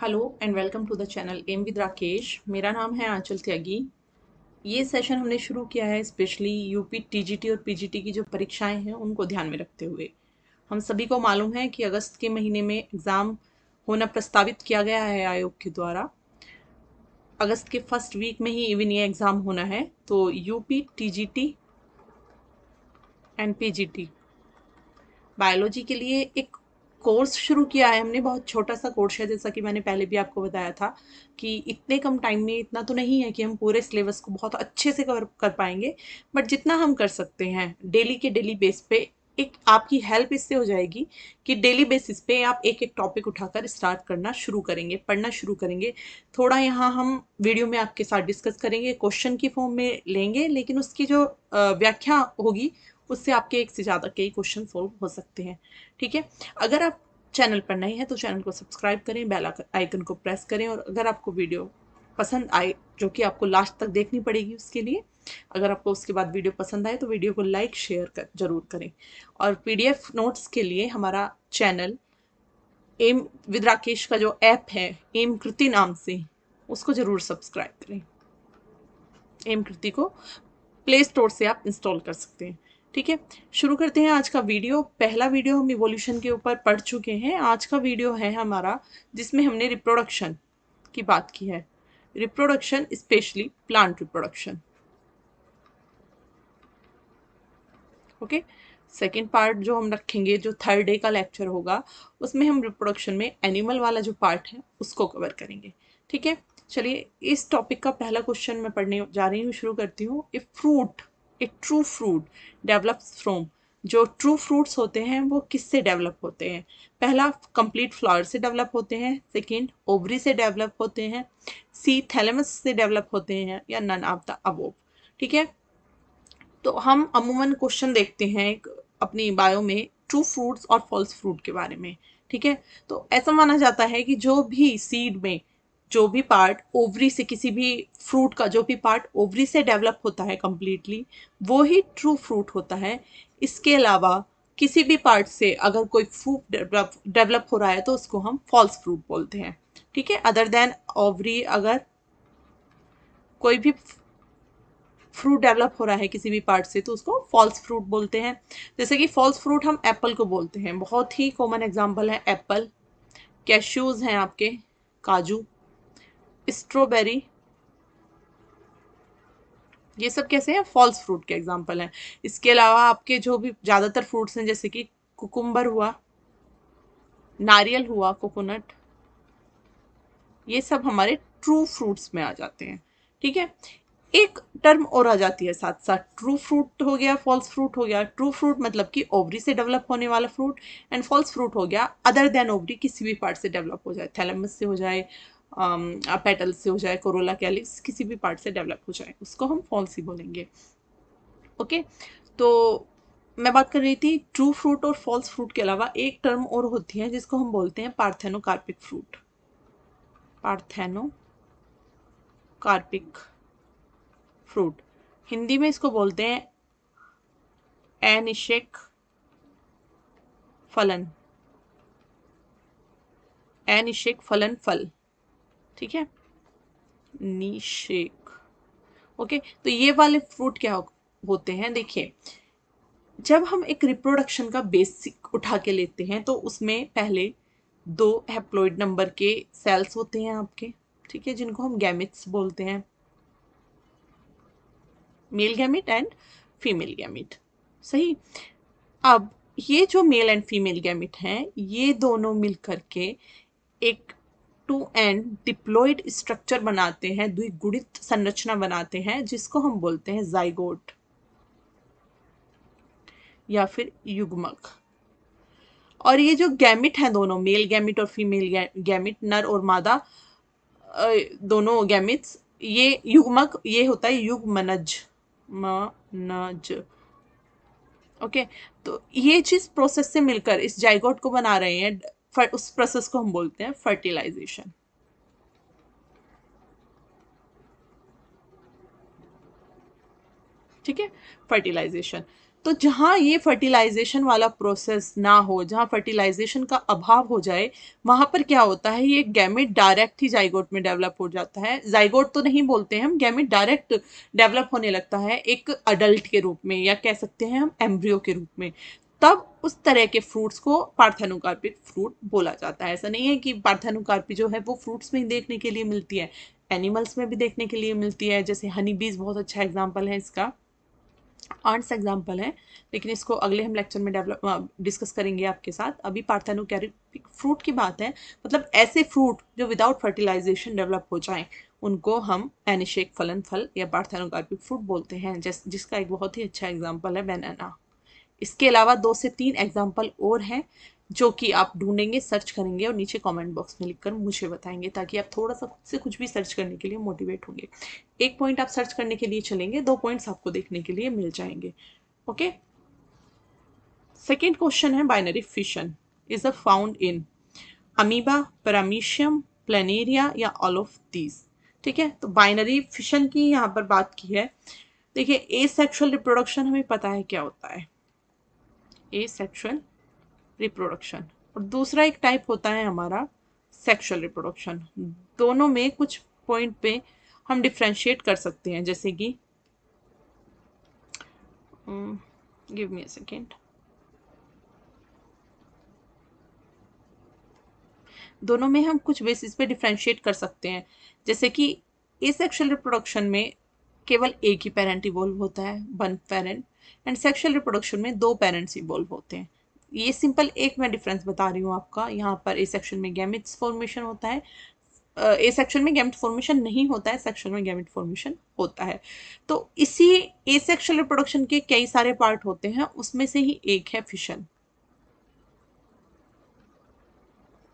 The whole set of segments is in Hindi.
Hello and welcome to the channel am with Rakesh मेरा नाम है आंचल त्यागी ये सेशन हमने शुरू किया है स्पेशली यूपी टीजीटी और पीजीटी की जो परीक्षाएं हैं उनको ध्यान में रखते हुए हम सभी को मालूम है कि अगस्त के महीने में एग्ज़ाम होना प्रस्तावित किया गया है आयोग के द्वारा अगस्त के फर्स्ट वीक में ही इवन ये एग्ज़ाम होना है तो UP TGT and PGT biology के लिए एक कोर्स शुरू किया है हमने बहुत छोटा सा कोर्स है जैसा कि मैंने पहले भी आपको बताया था कि इतने कम टाइम में इतना तो नहीं है कि हम पूरे सिलेबस को बहुत अच्छे से कवर कर पाएंगे बट जितना हम कर सकते हैं डेली के डेली बेस पे एक आपकी हेल्प इससे हो जाएगी कि डेली बेसिस पे आप एक एक टॉपिक उठाकर स्टार्ट करना शुरू करेंगे पढ़ना शुरू करेंगे थोड़ा यहाँ हम वीडियो में आपके साथ डिस्कस करेंगे क्वेश्चन की फॉर्म में लेंगे लेकिन उसकी जो व्याख्या होगी उससे आपके एक से ज़्यादा कई क्वेश्चन सोल्व हो सकते हैं ठीक है अगर आप चैनल पर नए हैं तो चैनल को सब्सक्राइब करें बेल आइकन को प्रेस करें और अगर आपको वीडियो पसंद आए जो कि आपको लास्ट तक देखनी पड़ेगी उसके लिए अगर आपको उसके बाद वीडियो पसंद आए तो वीडियो को लाइक शेयर कर जरूर करें और पीडीएफ नोट्स के लिए हमारा चैनल एम विद राकेश का जो ऐप है एम कृति नाम से उसको ज़रूर सब्सक्राइब करें एम कृति को प्ले स्टोर से आप इंस्टॉल कर सकते हैं ठीक है शुरू करते हैं आज का वीडियो पहला वीडियो हम इवोल्यूशन के ऊपर पढ़ चुके हैं आज का वीडियो है हमारा जिसमें हमने रिप्रोडक्शन की बात की है reproduction specially plant reproduction okay second part जो हम रखेंगे जो थर्ड डे का लेक्चर होगा उसमें हम रिप्रोडक्शन में एनिमल वाला जो पार्ट है उसको कवर करेंगे ठीक है चलिए इस टॉपिक का पहला क्वेश्चन मैं पढ़ने जा रही हूँ शुरू करती हूँ इफ फ्रूट एक ट्रू फ्रूट डेवलप्स फ्रॉम जो ट्रू फ्रूट्स होते हैं वो किससे डेवलप होते हैं पहला कंप्लीट फ्लावर से डेवलप होते हैं सेकंड ओवरी से डेवलप होते हैं सी थैलेमस से डेवलप होते हैं या नन ऑफ द अबोव ठीक है तो हम अमूमन क्वेश्चन देखते हैं अपनी बायो में ट्रू फ्रूट्स और फॉल्स फ्रूट के बारे में ठीक है तो ऐसा माना जाता है कि जो भी सीड में जो भी पार्ट ओवरी से किसी भी फ्रूट का जो भी पार्ट ओवरी से डेवलप होता है कम्प्लीटली वो ही ट्रू फ्रूट होता है इसके अलावा किसी भी पार्ट से अगर कोई फ्रूट डेवलप हो रहा है तो उसको हम फॉल्स फ्रूट बोलते हैं ठीक है अदर देन ओवरी अगर कोई भी फ्रूट डेवलप हो रहा है किसी भी पार्ट से तो उसको फॉल्स फ्रूट बोलते हैं जैसे कि फॉल्स फ्रूट हम एप्पल को बोलते हैं बहुत ही कॉमन एग्जाम्पल है एप्पल कैश्यूज़ हैं आपके काजू स्ट्रॉबेरी ये सब कैसे हैं फॉल्स फ्रूट के एग्जाम्पल हैं इसके अलावा आपके जो भी ज़्यादातर फ्रूट्स हैं जैसे कि कुकुम्बर हुआ नारियल हुआ कोकोनट ये सब हमारे ट्रू फ्रूट्स में आ जाते हैं ठीक है एक टर्म और आ जाती है साथ साथ ट्रू फ्रूट हो गया फॉल्स फ्रूट हो गया ट्रू फ्रूट मतलब कि ओवरी से डेवलप होने वाला फ्रूट एंड फॉल्स फ्रूट हो गया अदर देन ओवरी किसी भी पार्ट से डेवलप हो जाए थैलमस से हो जाए Um, पेटल से हो जाए कोरोला कैलिक्स किसी भी पार्ट से डेवलप हो जाए उसको हम फॉल्सी बोलेंगे ओके तो मैं बात कर रही थी ट्रू फ्रूट और फॉल्स फ्रूट के अलावा एक टर्म और होती है जिसको हम बोलते हैं parthenocarpic fruit parthenocarpic fruit Hindi में इसको बोलते हैं एनिशेक फलन एनिशेक फलन फल ठीक है नीशेक ओके तो ये वाले फ्रूट क्या हो, होते हैं देखिए जब हम एक रिप्रोडक्शन का बेसिक उठा के लेते हैं तो उसमें पहले दो हेप्लोइड नंबर के सेल्स होते हैं आपके ठीक है जिनको हम गैमिट्स बोलते हैं male gamete and female gamete सही अब ये जो मेल एंड फीमेल गैमिट हैं ये दोनों मिल करके एक टू एंड डिप्लोइड स्ट्रक्चर बनाते हैं द्विगुणित संरचना बनाते हैं जिसको हम बोलते हैं जाइगोट या फिर युग्मक और ये जो गैमिट हैं दोनों मेल गैमिट और फीमेल गैमिट नर और मादा दोनों गैमिट्स ये युग्मक ये होता है युग्मनज मनज ओके तो ये चीज़ प्रोसेस से मिलकर इस जाइगोट को बना रहे हैं उस प्रोसेस को हम बोलते हैं फर्टिलाइजेशन ठीक है फर्टिलाइजेशन तो जहां ये फर्टिलाइजेशन वाला प्रोसेस ना हो जहां फर्टिलाइजेशन का अभाव हो जाए वहां पर क्या होता है ये गैमेट डायरेक्ट ही जाइगोट में डेवलप हो जाता है जाइगोट तो नहीं बोलते हैं हम गैमेट डायरेक्ट डेवलप होने लगता है एक अडल्ट के रूप में या कह सकते हैं हम एम्ब्रियो के रूप में तब उस तरह के फ्रूट्स को पार्थेनोकार्पिक फ्रूट बोला जाता है ऐसा नहीं है कि पार्थेनोकार्पी जो है वो फ्रूट्स में ही देखने के लिए मिलती है एनिमल्स में भी देखने के लिए मिलती है जैसे हनी बीज बहुत अच्छा एग्जाम्पल है इसका आर्ट्स एग्जाम्पल है लेकिन इसको अगले हम लेक्चर में डेवलप डिस्कस करेंगे आपके साथ अभी पार्थेनोकैरिक फ्रूट की बात है मतलब ऐसे फ्रूट जो विदाउट फर्टिलाइजेशन डेवलप हो जाए उनको हम एनिशेक फलन फल या पार्थेनोकार्पिक फ्रूट बोलते हैं जिस जिसका एक बहुत ही अच्छा एग्जाम्पल है बनाना इसके अलावा दो से तीन एग्जाम्पल और हैं जो कि आप ढूंढेंगे सर्च करेंगे और नीचे कमेंट बॉक्स में लिखकर मुझे बताएंगे ताकि आप थोड़ा सा खुद से कुछ भी सर्च करने के लिए मोटिवेट होंगे एक पॉइंट आप सर्च करने के लिए चलेंगे दो पॉइंट्स आपको देखने के लिए मिल जाएंगे ओके सेकेंड क्वेश्चन है binary fission is a found in amoeba paramecium planaria या ऑल ऑफ दीज ठीक है तो बाइनरी फिशन की यहाँ पर बात की है देखिए ए सेक्शुअल रिप्रोडक्शन हमें पता है क्या होता है ए सेक्शुअल रिप्रोडक्शन और दूसरा एक टाइप होता है हमारा सेक्शुअल रिप्रोडक्शन दोनों में कुछ पॉइंट पे हम डिफ्रेंशिएट कर सकते हैं जैसे कि गिव मी अ सेकेंड दोनों में हम कुछ बेसिस पे डिफ्रेंशिएट कर सकते हैं जैसे कि ए सेक्शुअल रिप्रोडक्शन में केवल एक ही पेरेंट इवॉल्व होता है one parent and sexual reproduction में दो पेरेंट्स इवॉल्व होते हैं ये सिंपल एक मैं डिफरेंस बता रही हूँ आपका यहाँ पर ए सेक्शन में गैमिट्स फॉर्मेशन होता है ए सेक्शन में गैमिट फॉर्मेशन नहीं होता है सेक्शन में गैमिट फॉर्मेशन होता है तो इसी ए सेक्शुअल रिप्रोडक्शन के कई सारे पार्ट होते हैं उसमें से ही एक है फिशन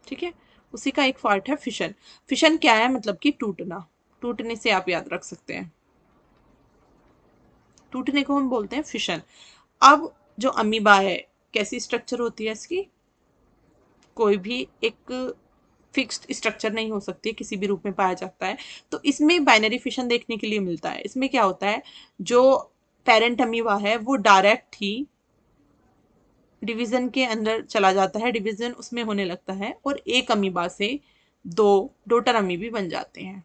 ठीक है उसी का एक पार्ट है फिशन फिशन क्या है मतलब कि टूटना टूटने से आप याद रख सकते हैं टूटने को हम बोलते हैं फिशन अब जो अमीबा है कैसी स्ट्रक्चर होती है इसकी कोई भी एक फिक्स्ड स्ट्रक्चर नहीं हो सकती किसी भी रूप में पाया जाता है तो इसमें बाइनरी फिशन देखने के लिए मिलता है इसमें क्या होता है जो पेरेंट अमीबा है वो डायरेक्ट ही डिवीज़न के अंदर चला जाता है डिवीज़न उसमें होने लगता है और एक अमीबा से दो डोटर अमीबी बन जाते हैं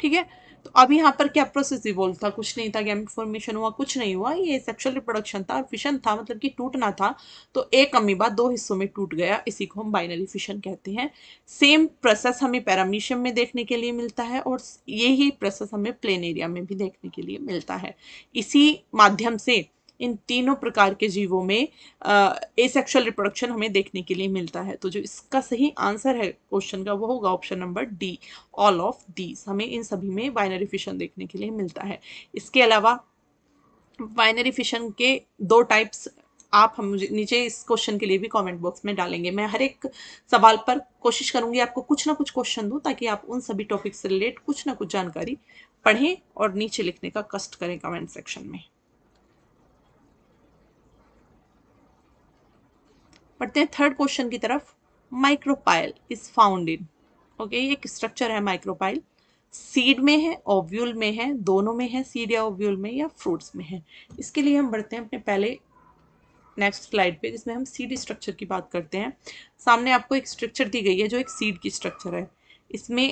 ठीक है तो अब यहाँ पर क्या प्रोसेस इवोल्व था कुछ नहीं था गैमिट फॉर्मेशन हुआ कुछ नहीं हुआ ये सेक्सुअल रिप्रोडक्शन था फिशन था मतलब कि टूटना था तो एक अमीबा दो हिस्सों में टूट गया इसी को हम बाइनरी फिशन कहते हैं सेम प्रोसेस हमें पैरामीशियम में देखने के लिए मिलता है और यही प्रोसेस हमें प्लेन एरिया में भी देखने के लिए मिलता है इसी माध्यम से इन तीनों प्रकार के जीवों में ए सेक्शुअल रिप्रोडक्शन हमें देखने के लिए मिलता है तो जो इसका सही आंसर है क्वेश्चन का वो होगा option number D all of these हमें इन सभी में बाइनरी फिशन देखने के लिए मिलता है इसके अलावा बाइनरी फिशन के दो टाइप्स आप हम नीचे इस क्वेश्चन के लिए भी कमेंट बॉक्स में डालेंगे मैं हर एक सवाल पर कोशिश करूंगी आपको कुछ ना कुछ क्वेश्चन दूं ताकि आप उन सभी टॉपिक से रिलेट कुछ ना कुछ जानकारी पढ़ें और नीचे लिखने का कष्ट करें कमेंट सेक्शन में बढ़ते हैं थर्ड क्वेश्चन की तरफ micropyle is found in okay ये एक स्ट्रक्चर है माइक्रोपाइल सीड में है ओव्यूल में है दोनों में है सीड या ओव्यूल में या फ्रूट्स में है इसके लिए हम बढ़ते हैं अपने पहले नेक्स्ट स्लाइड पे जिसमें हम सीड स्ट्रक्चर की बात करते हैं सामने आपको एक स्ट्रक्चर दी गई है जो एक सीड की स्ट्रक्चर है इसमें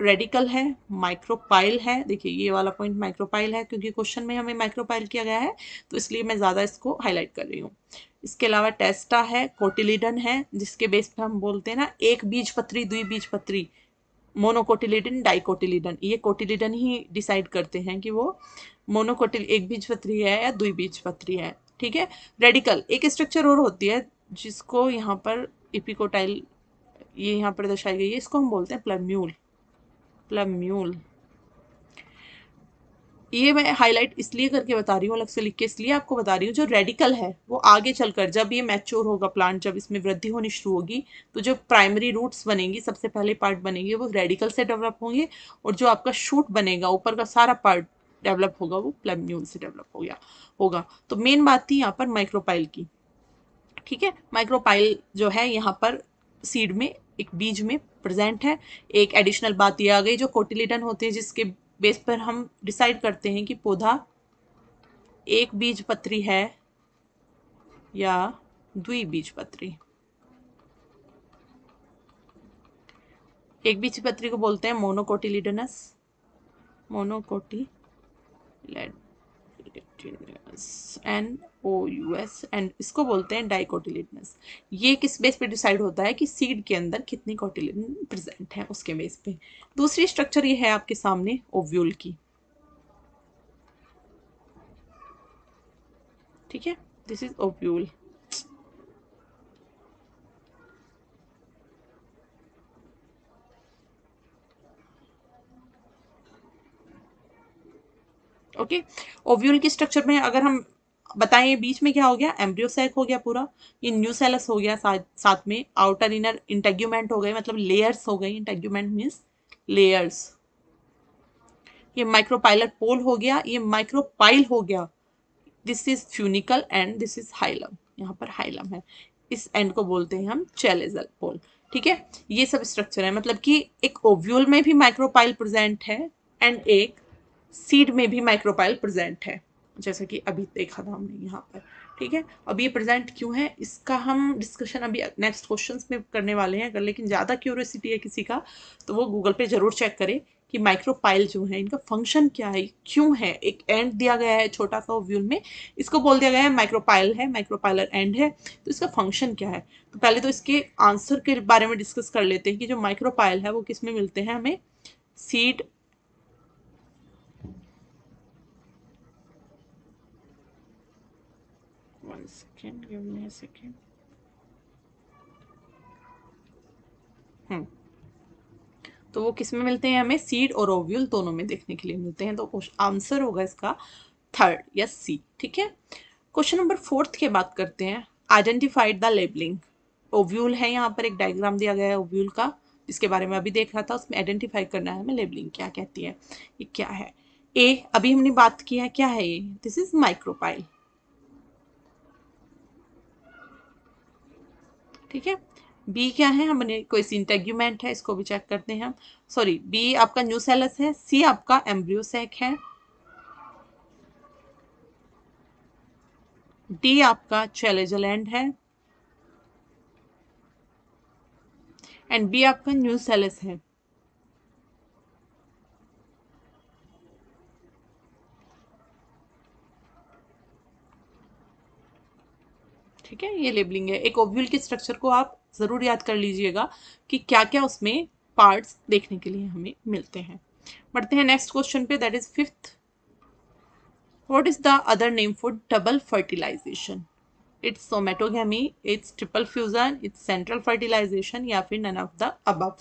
रेडिकल है माइक्रोपाइल है देखिए ये वाला पॉइंट माइक्रोपाइल है क्योंकि क्वेश्चन में हमें माइक्रोपाइल किया गया है तो इसलिए मैं ज़्यादा इसको हाईलाइट कर रही हूँ इसके अलावा टेस्टा है कोटिलिडन है जिसके बेस पे हम बोलते हैं ना एक बीज पत्री दुई बीज पत्री मोनोकोटिलिडन डाइकोटिलिडन ये कोटिलिडन ही डिसाइड करते हैं कि वो मोनोकोटिल एक बीज पत्री है या दुई बीज पत्री है ठीक है रेडिकल एक स्ट्रक्चर और होती है जिसको यहाँ पर इपिकोटाइल ये यहाँ पर दर्शाई गई है इसको हम बोलते हैं प्लम्यूल प्लम्यूल ये मैं हाईलाइट इसलिए करके बता रही हूँ अलग से लिख के इसलिए आपको बता रही हूँ जो रेडिकल है वो आगे चलकर जब ये मैच्योर होगा प्लांट जब इसमें वृद्धि होनी शुरू होगी तो जो प्राइमरी रूट्स बनेंगी सबसे पहले पार्ट बनेंगे वो रेडिकल से डेवलप होंगे और जो आपका शूट बनेगा ऊपर का सारा पार्ट डेवलप होगा वो प्लेम्यूल से डेवलप हो गया होगा तो मेन बात थी यहाँ पर माइक्रोपाइल की ठीक है माइक्रोपाइल जो है यहाँ पर सीड में एक बीज में प्रेजेंट है एक एडिशनल बात यह आ गई जो कोटिलिडन होते हैं जिसके बेस पर हम डिसाइड करते हैं कि पौधा एक बीज पत्री है या बीज पत्री एक बीज पत्री को बोलते हैं monocotyledonous monocotyledonous and O U S and इसको बोलते हैं डाइकोटिलेटनस ये किस बेस पे डिसाइड होता है कि सीड के अंदर कितनी कोटिलेटन प्रेजेंट है उसके बेस पे दूसरी स्ट्रक्चर ये है आपके सामने ओव्यूल की ठीक है this is ovule okay okay? Ovule की स्ट्रक्चर में अगर हम बताएं बीच में क्या हो गया एम्ब्रियोसैक हो गया पूरा ये न्यूसेलस हो गया साथ साथ में आउटर इनर इंटेग्यूमेंट हो गए मतलब लेयर्स हो गई इंटेग्यूमेंट मीन्स लेयर्स ये माइक्रोपाइलर पोल हो गया ये माइक्रोपाइल हो गया this is funicle and this is hilum यहाँ पर हाइलम है इस एंड को बोलते हैं हम चेलेजल पोल ठीक है ये सब स्ट्रक्चर है मतलब कि एक ओव्यूल में भी माइक्रोपाइल प्रेजेंट है एंड एक सीड में भी माइक्रोपाइल प्रेजेंट है जैसा कि अभी देखा था हमने यहाँ पर ठीक है अब ये प्रेजेंट क्यों है इसका हम डिस्कशन अभी नेक्स्ट क्वेश्चन में करने वाले हैं अगर लेकिन ज़्यादा क्यूरियोसिटी है किसी का तो वो गूगल पे ज़रूर चेक करें कि माइक्रोपाइल जो है इनका फंक्शन क्या है क्यों है एक एंड दिया गया है छोटा सा व्यूल में इसको बोल दिया गया है माइक्रोपाइल है माइक्रोपाइलर एंड है तो इसका फंक्शन क्या है तो पहले तो इसके आंसर के बारे में डिस्कस कर लेते हैं कि जो माइक्रोपाइल है वो किस में मिलते हैं हमें seed second. Give me a second. Hmm. तो वो किसमें मिलते हैं हमें सीड और ओव्यूल दोनों में देखने के लिए मिलते हैं तो आंसर होगा इसका थर्ड या सी ठीक है क्वेश्चन नंबर फोर्थ के बात करते हैं आइडेंटिफाइड द लेबलिंग ओव्यूल है यहाँ पर एक डायग्राम दिया गया है ओव्यूल का जिसके बारे में अभी देख रहा था उसमें आइडेंटिफाई करना है हमें लेबलिंग क्या कहती है ये क्या है ए अभी हमने बात की है क्या है ये दिस इज माइक्रोपाइल ठीक है बी क्या है हमने कोई सिंटेग्यूमेंट है इसको भी चेक करते हैं हम सॉरी बी आपका न्यू सेलस है सी आपका एम्ब्रियोसेक है डी आपका चैलेजलैंड है एंड बी आपका न्यू सेलस है ठीक है ये लेबलिंग है एक ओव्यूल के स्ट्रक्चर को आप जरूर याद कर लीजिएगा कि क्या क्या उसमें पार्ट्स देखने के लिए हमें मिलते हैं बढ़ते हैं नेक्स्ट क्वेश्चन पे that is fifth what is the other name for double fertilization it's somatogamy it's triple fusion it's central fertilization या फिर नन ऑफ द अब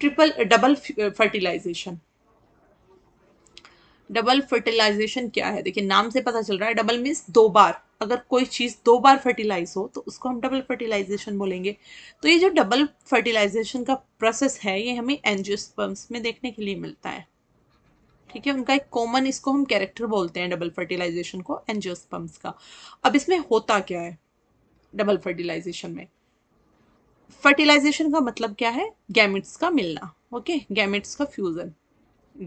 triple double fertilization double fertilization क्या है देखिए नाम से पता चल रहा है डबल मीन्स दो बार अगर कोई चीज़ दो बार फर्टिलाइज हो तो उसको हम डबल फर्टिलाइजेशन बोलेंगे तो ये जो डबल फर्टिलाइजेशन का प्रोसेस है ये हमें एनजियोस्पर्म्स में देखने के लिए मिलता है ठीक है उनका एक कॉमन इसको हम कैरेक्टर बोलते हैं डबल फर्टिलाइजेशन को एनजियोस्पर्म्स का अब इसमें होता क्या है डबल फर्टिलाइजेशन में फर्टिलाइजेशन का मतलब क्या है गैमिट्स का मिलना ओके गैमिट्स का फ्यूज़न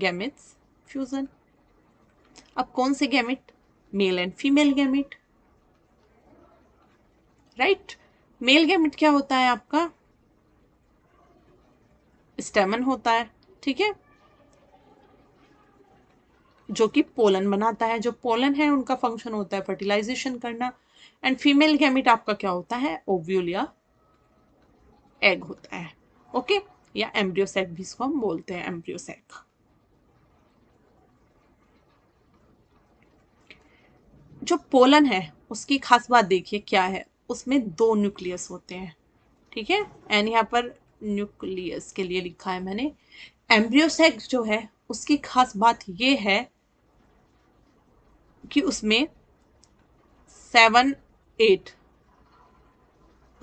गैमिट्स फ्यूज़न अब कौन से gamete male and female gamete right male gamete क्या होता है आपका स्टेमन होता है ठीक है जो कि पोलन बनाता है जो पोलन है उनका फंक्शन होता है फर्टिलाइजेशन करना एंड फीमेल गैमिट आपका क्या होता है ओव्यूल या एग होता है ओके या एम्ब्रियोसेक भी इसको हम बोलते हैं एम्ब्रियोसेक जो पोलन है उसकी खास बात देखिए क्या है उसमें दो न्यूक्लियस होते हैं ठीक है एंड यहाँ पर न्यूक्लियस के लिए लिखा है मैंने एम्ब्रियोसेक जो है उसकी खास बात ये है कि उसमें सेवन एट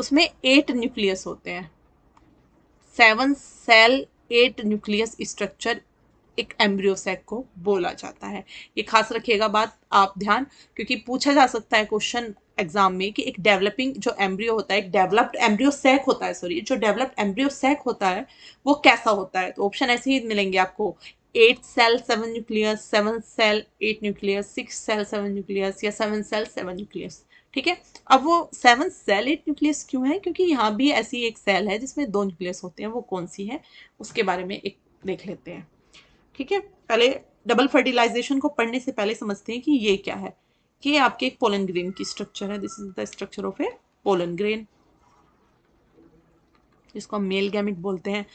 उसमें एट न्यूक्लियस होते हैं seven cell eight nucleus structure एक एम्ब्रियोसेक को बोला जाता है ये खास रखिएगा बात आप ध्यान क्योंकि पूछा जा सकता है क्वेश्चन एग्जाम में कि एक डेवलपिंग जो एम्ब्रियो होता है एक डेवलप्ड एम्ब्रियो सैक होता है सॉरी जो डेवलप्ड एम्ब्रियो सैक होता है वो कैसा होता है तो ऑप्शन ऐसे ही मिलेंगे आपको eight cell seven nucleus seven cell eight nucleus six cell seven nucleus या सेवन सेल सेवन न्यूक्लियस ठीक है अब वो सेवन सेल एट न्यूक्लियस क्यों है क्योंकि यहाँ भी ऐसी एक सेल है जिसमें दो न्यूक्लियस होते हैं वो कौन सी है उसके बारे में एक देख लेते हैं ठीक है पहले डबल फर्टिलाइजेशन को पढ़ने से पहले समझते हैं कि ये क्या है कि आपके एक पोलन ग्रेन की स्ट्रक्चर है this is the structure of a pollen grain जिसको हम मेल गैमिट बोलते हैं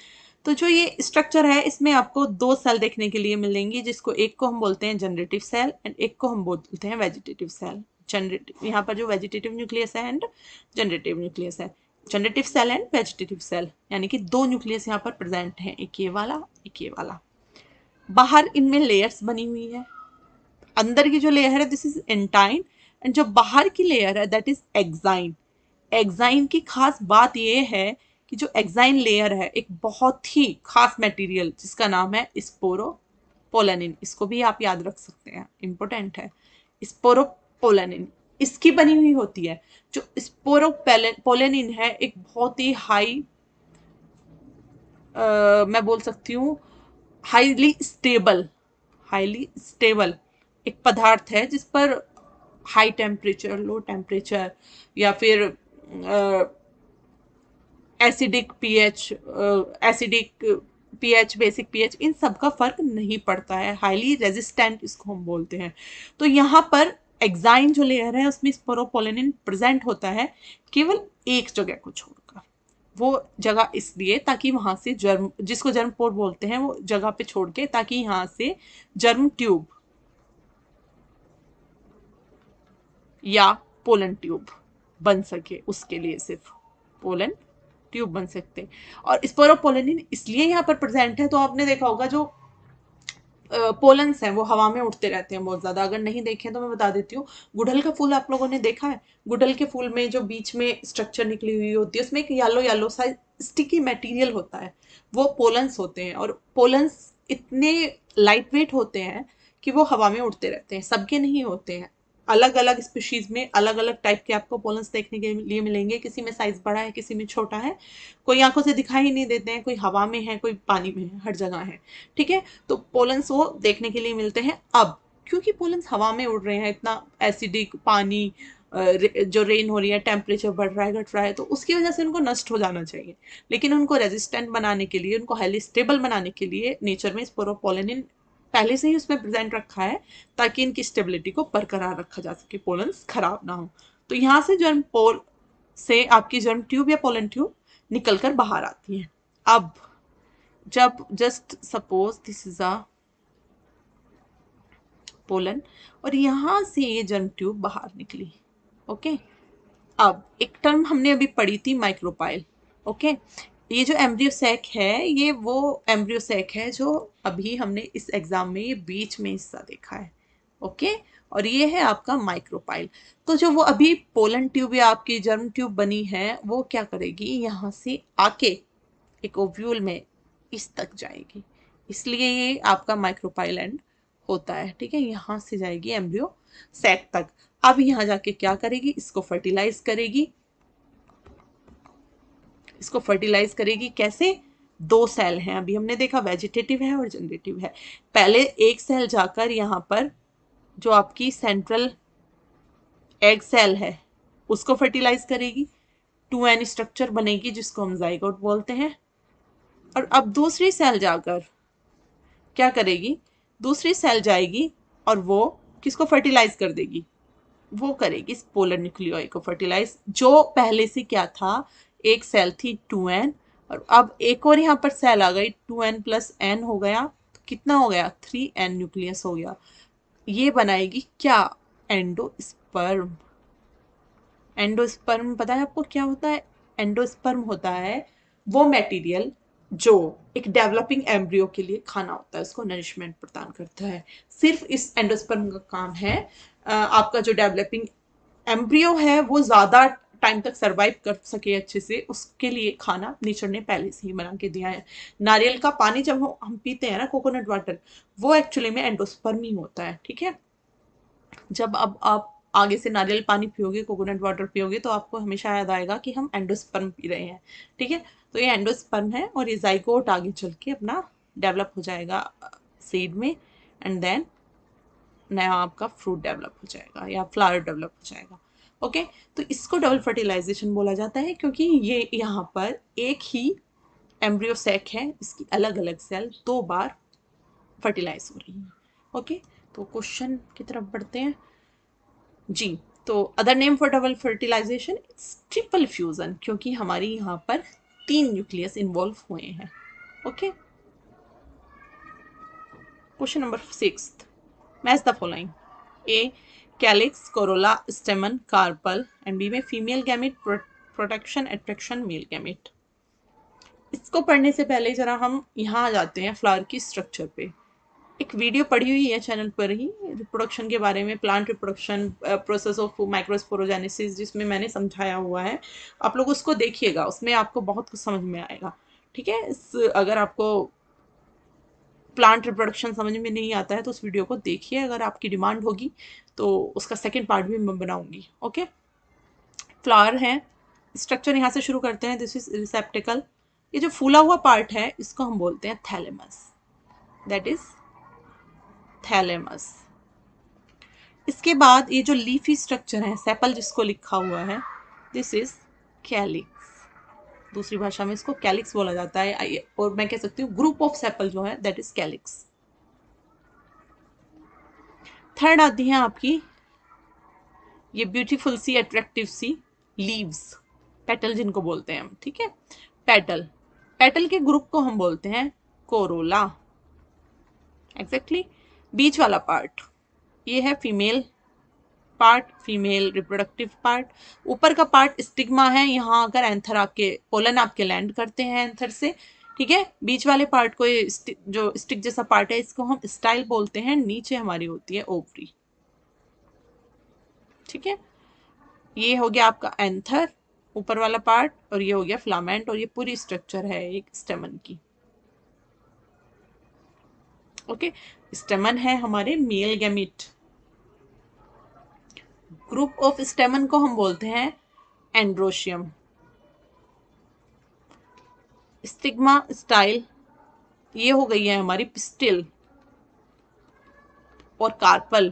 तो जो ये स्ट्रक्चर है इसमें आपको दो सेल देखने के लिए मिलेंगी जिसको एक को हम बोलते हैं जनरेटिव सेल एंड एक को हम बोलते हैं वेजिटेटिव सेल जनरेटिव यहाँ पर जो वेजिटेटिव न्यूक्लियस है एंड जनरेटिव न्यूक्लियस है generative cell and vegetative cell यानी कि दो न्यूक्लियस यहाँ पर प्रेजेंट हैं एक ये वाला एक ये वाला बाहर इनमें लेयर्स बनी हुई है अंदर की जो लेयर है दिस इज एंटाइन एंड जो बाहर की लेयर है दैट इज एग्जाइन एग्जाइन की खास बात यह है कि जो एग्जाइन लेयर है एक बहुत ही खास मटेरियल जिसका नाम है पोलानिन इसको भी आप याद रख सकते हैं इंपॉर्टेंट है पोलानिन इसकी बनी हुई होती है जो पोलानिन है एक बहुत ही हाई मैं बोल सकती हूँ हाईली स्टेबल हाईली स्टेबल एक पदार्थ है जिस पर हाई टेम्परेचर लो टेम्परेचर या फिर acidic pH acidic pH basic pH इन सब का फ़र्क नहीं पड़ता है हाईली रेजिस्टेंट इसको हम बोलते हैं तो यहाँ पर एग्जाइन जो लेयर है उसमें स्पोरोपोलिन प्रेजेंट होता है केवल एक जगह को छोड़कर वो जगह इसलिए ताकि वहाँ से जर्म जिसको जर्म पोर बोलते हैं वो जगह पे छोड़ के ताकि यहाँ से जर्म ट्यूब या पोलन ट्यूब बन सके उसके लिए सिर्फ पोलन ट्यूब बन सकते और स्पोरोपोलिन इसलिए यहाँ पर प्रेजेंट है तो आपने देखा होगा जो पोलन्स हैं वो हवा में उठते रहते हैं बहुत ज़्यादा अगर नहीं देखे तो मैं बता देती हूँ गुडल का फूल आप लोगों ने देखा है गुडल के फूल में जो बीच में स्ट्रक्चर निकली हुई होती है उसमें एक येलो येलो सा स्टिकी मटेरियल होता है वो पोलन्स होते हैं और पोलन्स इतने लाइट वेट होते हैं कि वो हवा में उड़ते रहते हैं सबके नहीं होते हैं अलग अलग स्पीशीज में अलग अलग टाइप के आपको पोलन्स देखने के लिए मिलेंगे किसी में साइज बड़ा है किसी में छोटा है कोई आंखों से दिखाई नहीं देते हैं कोई हवा में है कोई पानी में है हर जगह है ठीक है तो पोलन्स वो देखने के लिए मिलते हैं अब क्योंकि पोलन्स हवा में उड़ रहे हैं इतना एसिडिक पानी जो रेन हो रही है टेम्परेचर बढ़ रहा है घट रहा है तो उसकी वजह से उनको नष्ट हो जाना चाहिए लेकिन उनको रेजिस्टेंट बनाने के लिए उनको हाईली स्टेबल बनाने के लिए नेचर में स्पोरोपोलिन पहले से ही उसमें प्रेजेंट रखा है ताकि इनकी स्टेबिलिटी को बरकरार रखा जा सके पोलन खराब ना हो तो यहाँ से जर्म पोल से आपकी जर्म ट्यूब या पोलन ट्यूब निकल कर बाहर आती है अब जब just suppose this is a pollen और यहाँ से ये जर्म ट्यूब बाहर निकली ओके अब एक टर्म हमने अभी पढ़ी थी माइक्रोपाइल ओके ये जो एम्ब्रियोसेक है ये वो एम्ब्रियोसेक है जो अभी हमने इस एग्ज़ाम में ये बीच में हिस्सा देखा है ओके और ये है आपका माइक्रोपाइल तो जो वो अभी पोलन ट्यूब या आपकी जर्म ट्यूब बनी है वो क्या करेगी यहाँ से आके एक ओव्यूल में इस तक जाएगी इसलिए ये आपका माइक्रोपाइल एंड होता है ठीक है यहाँ से जाएगी एम्ब्रियो सेक तक अब यहाँ जाके क्या करेगी इसको फर्टिलाइज करेगी इसको फर्टिलाइज करेगी कैसे दो सेल हैं अभी हमने देखा वेजिटेटिव है और जनरेटिव है पहले एक सेल जाकर यहाँ पर जो आपकी सेंट्रल एग सेल है उसको फर्टिलाइज करेगी टू एन स्ट्रक्चर बनेगी जिसको हम जाइगोट बोलते हैं और अब दूसरी सेल जाकर क्या करेगी दूसरी सेल जाएगी और वो किसको फर्टिलाइज कर देगी वो करेगी इस पोलर न्यूक्लियो को फर्टिलाइज जो पहले से क्या था एक सेल थी टू एन और अब एक और यहाँ पर सेल आ गई टू एन प्लस एन हो गया तो कितना हो गया थ्री एन न्यूक्लियस हो गया ये बनाएगी क्या एंडोस्पर्म एंडोस्पर्म पता है आपको क्या होता है एंडोस्पर्म होता है वो मटेरियल जो एक डेवलपिंग एम्ब्रियो के लिए खाना होता है उसको नरिशमेंट प्रदान करता है सिर्फ इस एंडोस्पर्म का काम है आपका जो डेवलपिंग एम्ब्रियो है वो ज़्यादा टाइम तक सर्वाइव कर सके अच्छे से उसके लिए खाना नेचर ने पहले से ही बना के दिया है नारियल का पानी जब हम पीते हैं ना कोकोनट वाटर वो एक्चुअली में एंडोस्पर्मी होता है ठीक है जब अब आप आगे से नारियल पानी पियोगे कोकोनट वाटर पियोगे तो आपको हमेशा याद आएगा कि हम एंडोस्पर्म पी रहे हैं ठीक है तो ये एंडोस्पर्म है और ये जाइकोट आगे चल के अपना डेवलप हो जाएगा सीड में एंड देन नया आपका फ्रूट डेवलप हो जाएगा या फ्लावर डेवलप हो जाएगा ओके तो इसको डबल फर्टिलाइजेशन बोला जाता है क्योंकि ये यहाँ पर एक ही एम्ब्रियो सेक है इसकी अलग अलग सेल दो बार फर्टिलाइज हो रही है ओके तो क्वेश्चन की तरफ बढ़ते हैं जी तो other name for double fertilization it's triple fusion क्योंकि हमारी यहाँ पर तीन न्यूक्लियस इन्वॉल्व हुए हैं okay question number six match the following A calyx corolla stamen carpel and B में female gamete protection attraction male gamete इसको पढ़ने से पहले ज़रा हम यहाँ आ जाते हैं फ्लावर की स्ट्रक्चर पे एक वीडियो पढ़ी हुई है चैनल पर ही रिप्रोडक्शन के बारे में plant reproduction process of microsporogenesis जिसमें मैंने समझाया हुआ है आप लोग उसको देखिएगा उसमें आपको बहुत कुछ समझ में आएगा ठीक है इस अगर आपको प्लांट रिप्रोडक्शन समझ में नहीं आता है तो उस वीडियो को देखिए अगर आपकी डिमांड होगी तो उसका सेकेंड पार्ट भी मैं बनाऊँगी ओके फ्लावर हैं स्ट्रक्चर यहाँ से शुरू करते हैं दिस इज रिसेप्टिकल ये जो फूला हुआ पार्ट है इसको हम बोलते हैं थैलेमस दैट इज थैलेमस इसके बाद ये जो लीफी स्ट्रक्चर है सेपल जिसको लिखा हुआ है दिस इज कैलिक्स दूसरी भाषा में इसको कैलिक्स बोला जाता है और मैं कह सकती हूँ ग्रुप ऑफ सेपल जो है दैट इज कैलिक्स थर्ड आती है आपकी ये ब्यूटीफुल सी अट्रैक्टिव सी लीव्स पेटल जिनको बोलते हैं हम ठीक है पेटल पेटल के ग्रुप को हम बोलते हैं कोरोला एग्जैक्टली exactly. बीच वाला पार्ट ये है female part female reproductive part ऊपर का पार्ट स्टिग्मा है यहाँ आकर एंथर आपके पोलन आपके लैंड करते हैं एंथर से ठीक है बीच वाले पार्ट को ये स्टिक, जो स्टिक जैसा पार्ट है इसको हम स्टाइल बोलते हैं नीचे हमारी होती है ओवरी ठीक है ये हो गया आपका एंथर ऊपर वाला पार्ट और ये हो गया फ्लामेंट और ये पूरी स्ट्रक्चर है एक स्टेमन की ओके स्टेमन है हमारे male gamete group of stamen को हम बोलते हैं एंड्रोशियम स्टिग्मा स्टाइल ये हो गई है हमारी पिस्टिल और कार्पल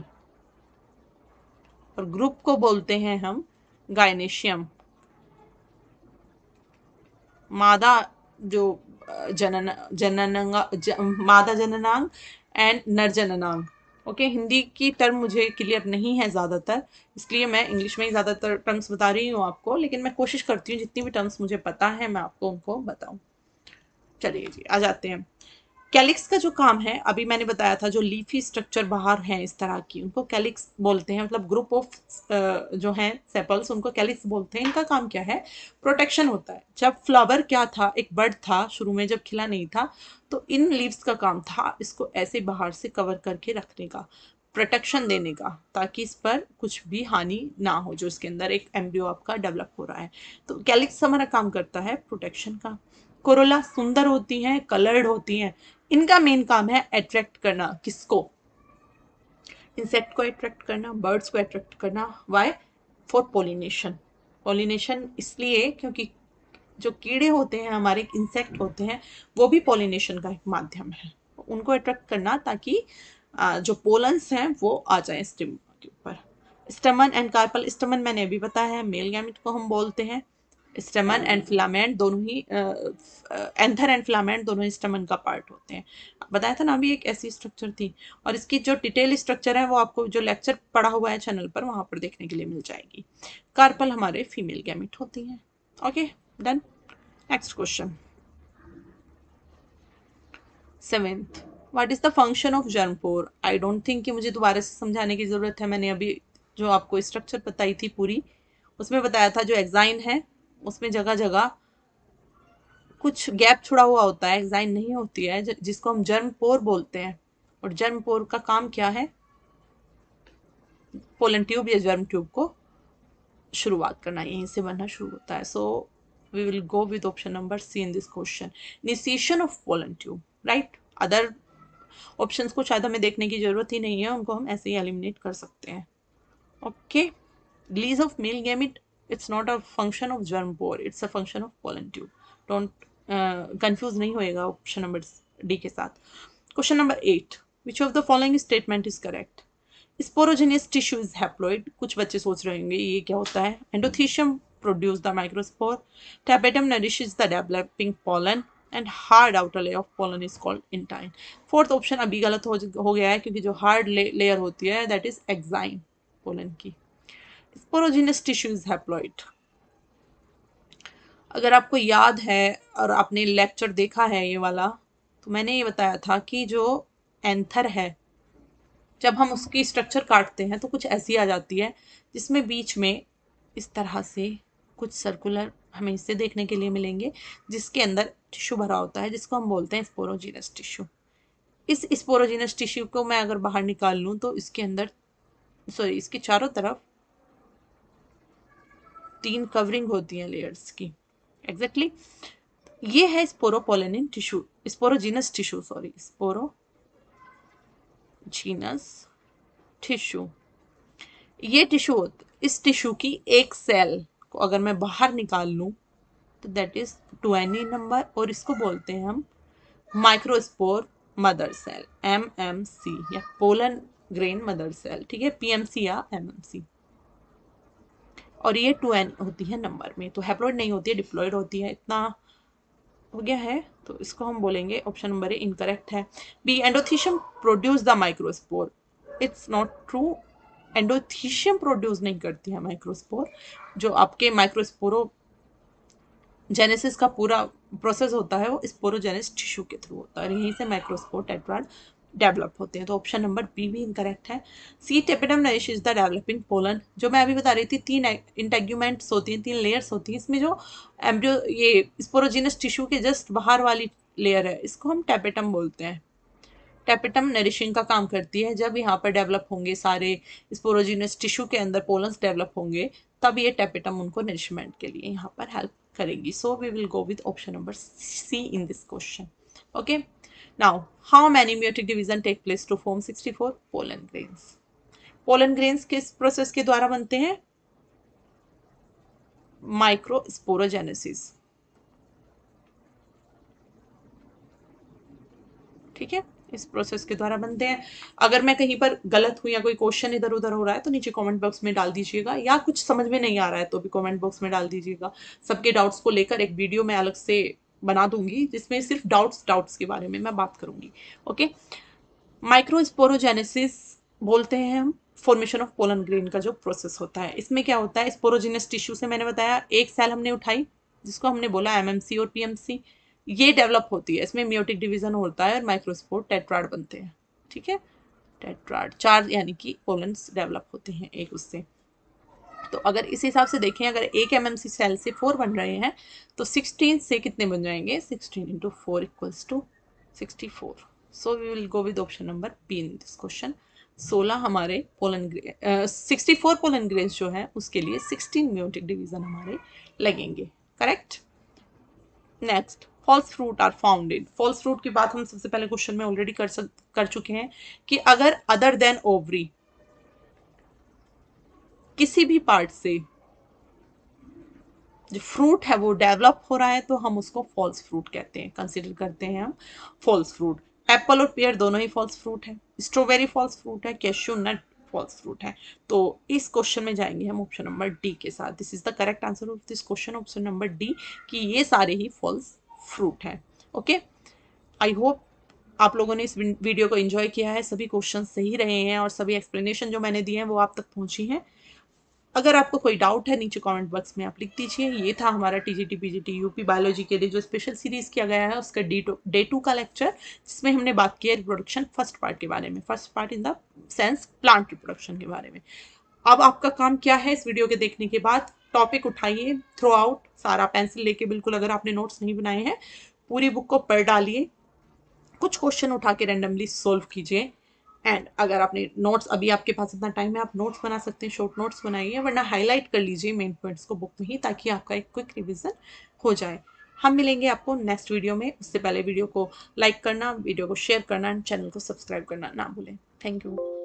और ग्रुप को बोलते हैं हम गायनेशियम मादा जो जनन जननांग ज, मादा जननांग एंड नर जननांग ओके हिंदी की टर्म मुझे क्लियर नहीं है ज़्यादातर इसलिए मैं इंग्लिश में ही ज़्यादातर टर्म्स बता रही हूँ आपको लेकिन मैं कोशिश करती हूँ जितनी भी टर्म्स मुझे पता है मैं आपको उनको बताऊँ चलिए जी आ जाते हैं कैलिक्स का जो काम है अभी मैंने बताया था जो लीफी स्ट्रक्चर बाहर है इस तरह की उनको कैलिक्स बोलते हैं मतलब ग्रुप ऑफ जो है सेपल्स उनको कैलिक्स बोलते हैं इनका काम क्या है प्रोटेक्शन होता है जब फ्लावर क्या था एक बर्ड था शुरू में जब खिला नहीं था तो इन लीव्स का काम था इसको ऐसे बाहर से कवर करके रखने का प्रोटेक्शन देने का ताकि इस पर कुछ भी हानि ना हो जो इसके अंदर एक एम्ब्रियो आपका डेवलप हो रहा है तो कैलिक्स हमारा काम करता है प्रोटेक्शन का कोरोला सुंदर होती हैं कलर्ड होती हैं इनका मेन काम है अट्रैक्ट करना किसको इंसेक्ट को अट्रैक्ट करना बर्ड्स को अट्रैक्ट करना वाई फॉर पोलिनेशन पोलिनेशन इसलिए क्योंकि जो कीड़े होते हैं हमारे इंसेक्ट होते हैं वो भी पोलिनेशन का एक माध्यम है उनको अट्रैक्ट करना ताकि जो पोलन्स हैं वो आ जाए स्टिम के ऊपर स्टमन एंड कार्पल स्टमन मैंने अभी बताया है मेल गैमिट को हम बोलते हैं स्टमन हाँ। एंड फिलामेंट दोनों ही एंथर एंड फिलामेंट दोनों ही स्टमन का पार्ट होते हैं बताया था ना अभी एक ऐसी स्ट्रक्चर थी और इसकी जो डिटेल स्ट्रक्चर है वो आपको जो लेक्चर पढ़ा हुआ है चैनल पर वहाँ पर देखने के लिए मिल जाएगी कार्पल हमारे फीमेल गैमिट होती हैं okay done next question seventh what is the function of germ pore I don't think कि मुझे दोबारा से समझाने की ज़रूरत है मैंने अभी जो आपको स्ट्रक्चर बताई थी पूरी उसमें बताया था जो एग्जाइन है उसमें जगह जगह कुछ गैप छुड़ा हुआ होता है एग्जाइन नहीं होती है जिसको हम जर्म पोर बोलते हैं और जर्म पोर का काम क्या है पोलन ट्यूब या जर्म ट्यूब को शुरुआत करना यहीं से बनना शुरू होता है so we will go with option number C in this question initiation of pollen tube right other option को शायद हमें देखने की जरूरत ही नहीं है उनको हम ऐसे ही एलिमिनेट कर सकते हैं okay release of male gamete it's not a function of germ pore it's a function of pollen tube don't confuse नहीं होएगा ऑप्शन नंबर डी के साथ question number eight which of the following statement is correct sporogenous tissue is haploid कुछ बच्चे सोच रहे होंगे ये क्या होता है endothecium produce the microspore tapetum is the developing pollen and hard outer layer of pollen is called intine fourth option अभी गलत हो, हो गया है क्योंकि जो हार्ड लेयर होती है दैट इज एग्जाइन पोलन की स्पोरोजिनस टिश्यू इज हैप्लॉइड अगर आपको याद है और आपने लेक्चर देखा है ये वाला तो मैंने ये बताया था कि जो एंथर है जब हम उसकी स्ट्रक्चर काटते हैं तो कुछ ऐसी आ जाती है जिसमें बीच में इस तरह से कुछ सर्कुलर हमें इससे देखने के लिए मिलेंगे जिसके अंदर टिश्यू भरा होता है जिसको हम बोलते हैं स्पोरोजीनस टिश्यू इस स्पोरोजीनस टिश्यू को मैं अगर बाहर निकाल लूँ तो इसके अंदर सॉरी इसके चारों तरफ तीन कवरिंग होती हैं लेयर्स की एग्जैक्टली exactly. ये है sporopollenin tissue sporogenous tissue sorry genus tissue ये टिश्यू इस टिश्यू की एक सेल को अगर मैं बाहर निकाल लूँ तो दैट इज ट्वेनी नंबर और इसको बोलते हैं हम microspore mother cell M M C या पोलन ग्रेन मदर सेल ठीक है पी एम सी या एम एम सी और ये टू एन होती है नंबर में तो हैप्लॉइड नहीं होती है डिप्लॉइड होती है इतना हो गया है तो इसको हम बोलेंगे ऑप्शन नंबर ए इनकरेक्ट है B endothecium produce the microspore it's not true endothecium produce नहीं करती है माइक्रोस्पोर जो आपके माइक्रोस्पोरो जेनेसिस का पूरा प्रोसेस होता है वो स्पोरोजेनेस टिश्यू के थ्रू होता है और यहीं से माइक्रोस्पोर टेट्राड डेवलप होते हैं तो ऑप्शन नंबर बी भी इनकरेक्ट है सी सीट nourish is the developing pollen जो मैं अभी बता रही थी तीन इंटेग्यूमेंट्स होती हैं तीन लेयर्स होती हैं इसमें जो एम्ब्रियो ये स्पोरोजिनस टिश्यू के जस्ट बाहर वाली लेयर है इसको हम टेपेटम बोलते हैं टेपेटम नरिशिंग का काम करती है जब यहाँ पर डेवलप होंगे सारे स्पोरोजिनस टिश्यू के अंदर पोलन्स डेवलप होंगे तब ये टेपेटम उनको नरिशमेंट के लिए यहाँ पर हेल्प करेगी so we will go with option number C in this question okay Now, how many meiotic division take place to form 64 pollen grains? Pollen grains किस process के द्वारा बनते हैं माइक्रोस्पोरोजेनेसिस ठीक है इस प्रोसेस के द्वारा बनते हैं अगर मैं कहीं पर गलत हूँ या कोई क्वेश्चन इधर उधर हो रहा है तो नीचे कमेंट बॉक्स में डाल दीजिएगा या कुछ समझ में नहीं आ रहा है तो भी कमेंट बॉक्स में डाल दीजिएगा सबके डाउट्स को लेकर एक वीडियो मैं अलग से बना दूंगी जिसमें सिर्फ डाउट्स डाउट्स के बारे में मैं बात करूंगी ओके माइक्रोस्पोरोजेनेसिस बोलते हैं हम फॉर्मेशन ऑफ पोलन ग्रेन का जो प्रोसेस होता है इसमें क्या होता है स्पोरोजेनस टिश्यू से मैंने बताया एक सेल हमने उठाई जिसको हमने बोला एमएमसी और पी ये डेवलप होती है इसमें म्योटिक डिविजन होता है और माइक्रोस्पोर टेट्राड बनते हैं ठीक है टेट्राड चार यानी कि पोलन डेवलप होते हैं एक उससे तो अगर इस हिसाब से देखें अगर एक एम सेल से फोर बन रहे हैं तो सिक्सटीन से कितने बन जाएंगे sixteen into four equals to sixty four so we will go with option number B in this question सोलह हमारे pollen sixty four pollen grains जो है उसके लिए सिक्सटीन म्यूटिक डिवीजन हमारे लगेंगे correct next false fruit are founded false fruit की बात हम सबसे पहले क्वेश्चन में ऑलरेडी कर सक कर चुके हैं कि अगर अदर देन ओवरी किसी भी पार्ट से जो फ्रूट है वो डेवलप हो रहा है तो हम उसको फॉल्स फ्रूट कहते हैं कंसिडर करते हैं हम फॉल्स फ्रूट एप्पल और पेयर दोनों ही फॉल्स फ्रूट है स्ट्रॉबेरी फॉल्स फ्रूट है कैश्यू नट फॉल्स फ्रूट है तो इस क्वेश्चन में जाएंगे हम ऑप्शन नंबर डी के साथ this is the correct answer of this question option number D कि ये सारे ही फॉल्स फ्रूट हैं ओके आई होप आप लोगों ने इस वीडियो को एंजॉय किया है सभी क्वेश्चन सही रहे हैं और सभी एक्सप्लेनेशन जो मैंने दिए हैं वो आप तक पहुंची हैं अगर आपको कोई डाउट है नीचे कमेंट बॉक्स में आप लिख दीजिए ये था हमारा T P T U UP biology के लिए जो स्पेशल सीरीज किया गया है उसका डे टू डे टू का लेक्चर जिसमें हमने बात की है रिप्रोडक्शन फर्स्ट पार्ट के बारे में first part in the sense plant reproduction के बारे में अब आपका काम क्या है इस वीडियो के देखने के बाद टॉपिक उठाइए थ्रू आउट सारा पेंसिल लेके बिल्कुल अगर आपने नोट्स नहीं बनाए हैं पूरी बुक को पढ़ डालिए कुछ क्वेश्चन उठा के रेंडमली सोल्व कीजिए एंड अगर आपने नोट्स अभी आपके पास इतना टाइम है आप नोट्स बना सकते हैं शॉर्ट नोट्स बनाइए वरना हाईलाइट कर लीजिए मेन पॉइंट्स को बुक में ही ताकि आपका एक क्विक रिविज़न हो जाए हम मिलेंगे आपको नेक्स्ट वीडियो में उससे पहले वीडियो को लाइक करना वीडियो को शेयर करना एंड चैनल को सब्सक्राइब करना ना भूलें थैंक यू